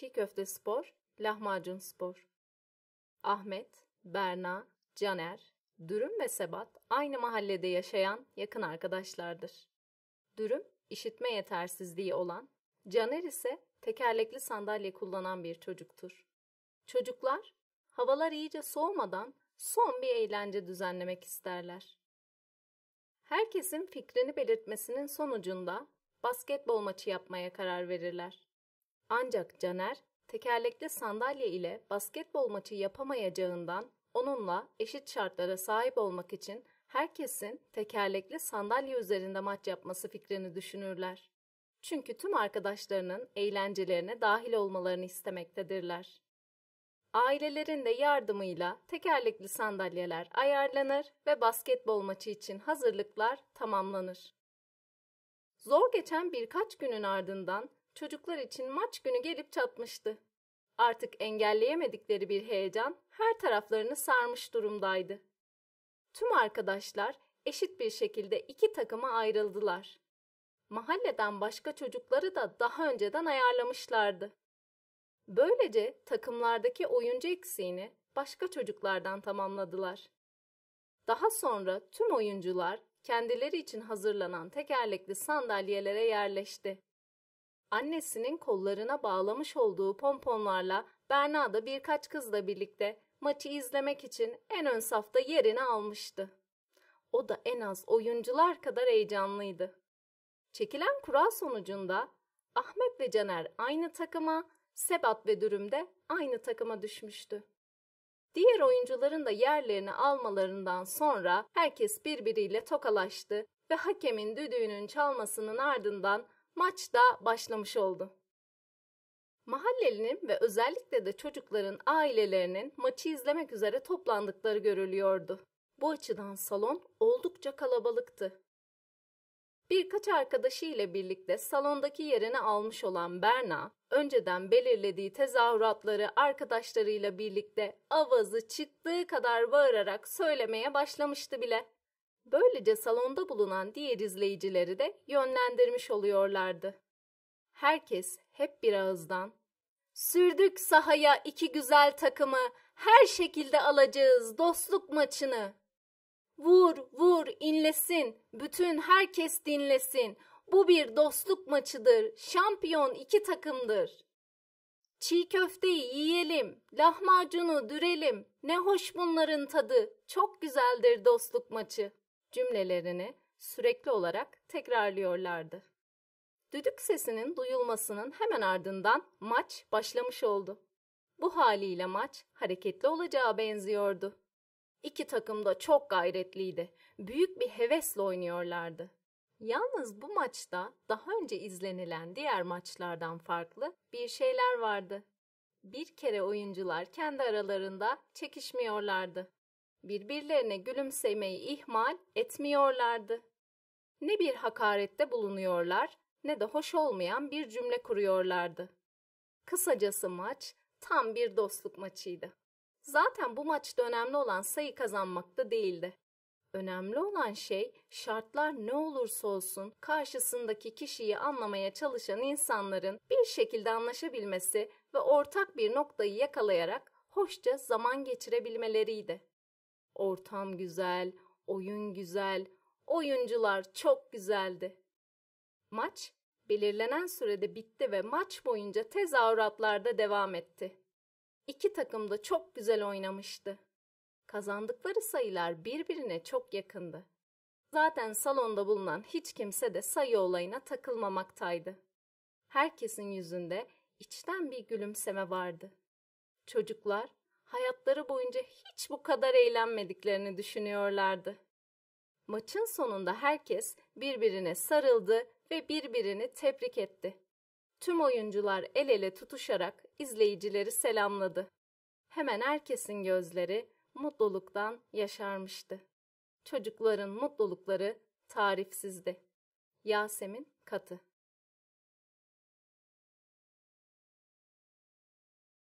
Çiğ Köfte Spor, Lahmacun Spor. Ahmet, Berna, Caner, Dürüm ve Sebat aynı mahallede yaşayan yakın arkadaşlardır. Dürüm işitme yetersizliği olan, Caner ise tekerlekli sandalye kullanan bir çocuktur. Çocuklar havalar iyice soğumadan son bir eğlence düzenlemek isterler. Herkesin fikrini belirtmesinin sonucunda basketbol maçı yapmaya karar verirler. Ancak Caner tekerlekli sandalye ile basketbol maçı yapamayacağından onunla eşit şartlara sahip olmak için herkesin tekerlekli sandalye üzerinde maç yapması fikrini düşünürler. Çünkü tüm arkadaşlarının eğlencelerine dahil olmalarını istemektedirler. Ailelerin de yardımıyla tekerlekli sandalyeler ayarlanır ve basketbol maçı için hazırlıklar tamamlanır. Zor geçen birkaç günün ardından çocuklar için maç günü gelip çatmıştı. Artık engelleyemedikleri bir heyecan her taraflarını sarmış durumdaydı. Tüm arkadaşlar eşit bir şekilde iki takıma ayrıldılar. Mahalleden başka çocukları da daha önceden ayarlamışlardı. Böylece takımlardaki oyuncu eksiğini başka çocuklardan tamamladılar. Daha sonra tüm oyuncular kendileri için hazırlanan tekerlekli sandalyelere yerleşti. Annesinin kollarına bağlamış olduğu pomponlarla Berna da birkaç kızla birlikte maçı izlemek için en ön safta yerini almıştı. O da en az oyuncular kadar heyecanlıydı. Çekilen kura sonucunda Ahmet ve Caner aynı takıma, Sebat ve Dürüm de aynı takıma düşmüştü. Diğer oyuncuların da yerlerini almalarından sonra herkes birbiriyle tokalaştı ve hakemin düdüğünün çalmasının ardından maç da başlamış oldu. Mahallelinin ve özellikle de çocukların ailelerinin maçı izlemek üzere toplandıkları görülüyordu. Bu açıdan salon oldukça kalabalıktı. Birkaç arkadaşı ile birlikte salondaki yerini almış olan Berna, önceden belirlediği tezahüratları arkadaşlarıyla birlikte avazı çıktığı kadar bağırarak söylemeye başlamıştı bile. Böylece salonda bulunan diğer izleyicileri de yönlendirmiş oluyorlardı. Herkes hep bir ağızdan "Sürdük sahaya iki güzel takımı, her şekilde alacağız dostluk maçını. Vur, vur, inlesin, bütün herkes dinlesin. Bu bir dostluk maçıdır, şampiyon iki takımdır." Çiğ köfteyi yiyelim, lahmacunu dürelim. Ne hoş bunların tadı. Çok güzeldir dostluk maçı cümlelerini sürekli olarak tekrarlıyorlardı. Düdük sesinin duyulmasının hemen ardından maç başlamış oldu. Bu haliyle maç hareketli olacağı benziyordu. İki takım da çok gayretliydi. Büyük bir hevesle oynuyorlardı. Yalnız bu maçta daha önce izlenilen diğer maçlardan farklı bir şeyler vardı. Bir kere oyuncular kendi aralarında çekişmiyorlardı birbirlerine gülümsemeyi ihmal etmiyorlardı. Ne bir hakarette bulunuyorlar ne de hoş olmayan bir cümle kuruyorlardı. Kısacası maç tam bir dostluk maçıydı. Zaten bu maçta önemli olan sayı kazanmakta değildi. Önemli olan şey şartlar ne olursa olsun karşısındaki kişiyi anlamaya çalışan insanların bir şekilde anlaşabilmesi ve ortak bir noktayı yakalayarak hoşça zaman geçirebilmeleriydi. Ortam güzel, oyun güzel, oyuncular çok güzeldi. Maç belirlenen sürede bitti ve maç boyunca tezahüratlarda devam etti. İki takım da çok güzel oynamıştı. Kazandıkları sayılar birbirine çok yakındı. Zaten salonda bulunan hiç kimse de sayı olayına takılmamaktaydı. Herkesin yüzünde içten bir gülümseme vardı. Çocuklar hayatları boyunca hiç bu kadar eğlenmediklerini düşünüyorlardı. Maçın sonunda herkes birbirine sarıldı ve birbirini tebrik etti. Tüm oyuncular el ele tutuşarak izleyicileri selamladı. Hemen herkesin gözleri mutluluktan yaşarmıştı. Çocukların mutlulukları tarifsizdi. Yasemin Katı